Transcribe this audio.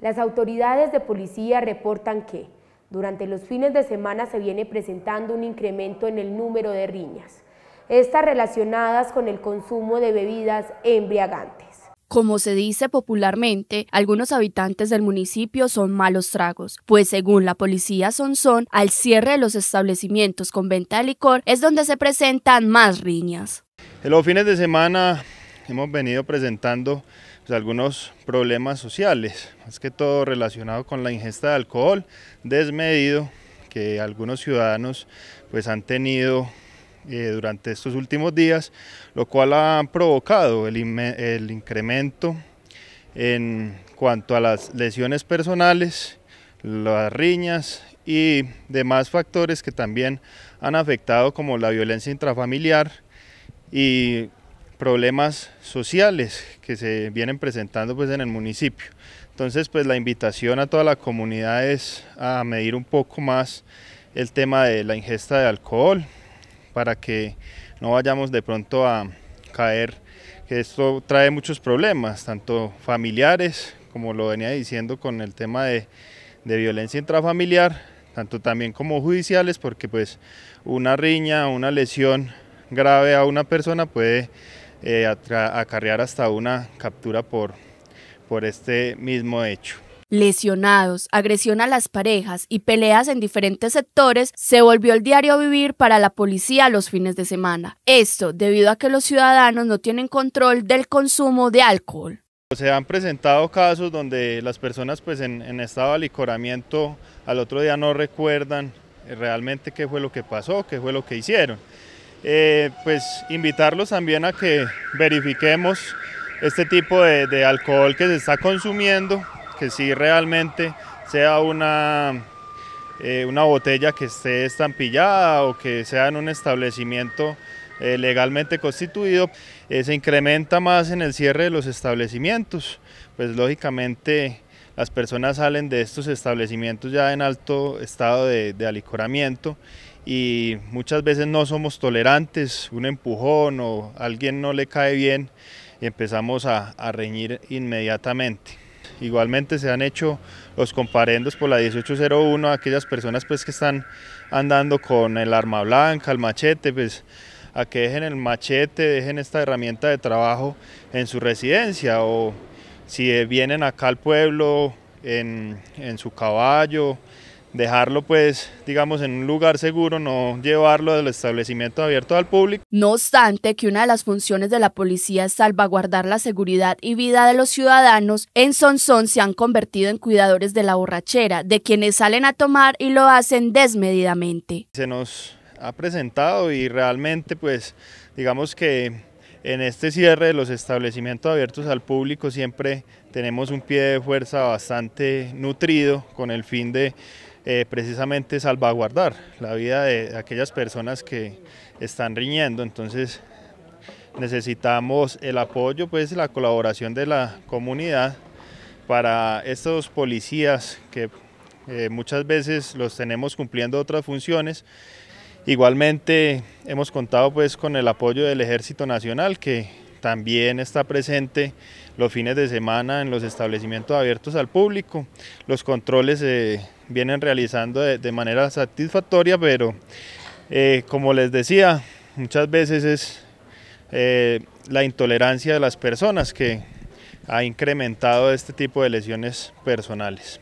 Las autoridades de policía reportan que durante los fines de semana se viene presentando un incremento en el número de riñas, estas relacionadas con el consumo de bebidas embriagantes. Como se dice popularmente, algunos habitantes del municipio son malos tragos, pues según la policía Sonsón, al cierre de los establecimientos con venta de licor es donde se presentan más riñas. En los fines de semana hemos venido presentando pues, algunos problemas sociales, más que todo relacionado con la ingesta de alcohol desmedido que algunos ciudadanos pues, han tenido eh, durante estos últimos días, lo cual ha provocado el, el incremento en cuanto a las lesiones personales, las riñas y demás factores que también han afectado como la violencia intrafamiliar y problemas sociales que se vienen presentando pues en el municipio. Entonces pues la invitación a toda la comunidad es a medir un poco más el tema de la ingesta de alcohol para que no vayamos de pronto a caer, que esto trae muchos problemas, tanto familiares, como lo venía diciendo con el tema de, violencia intrafamiliar, tanto también como judiciales, porque pues una riña, una lesión grave a una persona puede eh, acarrear hasta una captura por, por este mismo hecho. Lesionados, agresión a las parejas y peleas en diferentes sectores se volvió el diario vivir para la policía los fines de semana. Esto debido a que los ciudadanos no tienen control del consumo de alcohol. Se han presentado casos donde las personas pues en, en estado de alicoramiento al otro día no recuerdan eh, realmente qué fue lo que pasó, qué fue lo que hicieron. Eh, pues invitarlos también a que verifiquemos este tipo de, alcohol que se está consumiendo, que si realmente sea una, eh, una botella que esté estampillada o que sea en un establecimiento eh, legalmente constituido, se incrementa más en el cierre de los establecimientos, pues lógicamente las personas salen de estos establecimientos ya en alto estado de, de alicoramiento y muchas veces no somos tolerantes, un empujón o alguien no le cae bien y empezamos a, reñir inmediatamente. Igualmente se han hecho los comparendos por la 1801 a aquellas personas pues que están andando con el arma blanca, el machete, pues a que dejen el machete, dejen esta herramienta de trabajo en su residencia o si vienen acá al pueblo en su caballo, dejarlo pues digamos en un lugar seguro, no llevarlo del establecimiento abierto al público. No obstante que una de las funciones de la policía es salvaguardar la seguridad y vida de los ciudadanos, en Sonsón se han convertido en cuidadores de la borrachera, de quienes salen a tomar y lo hacen desmedidamente. Se nos ha presentado y realmente pues digamos que en este cierre de los establecimientos abiertos al público siempre tenemos un pie de fuerza bastante nutrido con el fin de eh, precisamente salvaguardar la vida de aquellas personas que están riñendo. Entonces necesitamos el apoyo, pues la colaboración de la comunidad para estos policías que eh, muchas veces los tenemos cumpliendo otras funciones. Igualmente hemos contado pues con el apoyo del Ejército Nacional que también está presente los fines de semana en los establecimientos abiertos al público. Los controles se vienen realizando de, manera satisfactoria, pero eh, como les decía, muchas veces es eh, la intolerancia de las personas que ha incrementado este tipo de lesiones personales.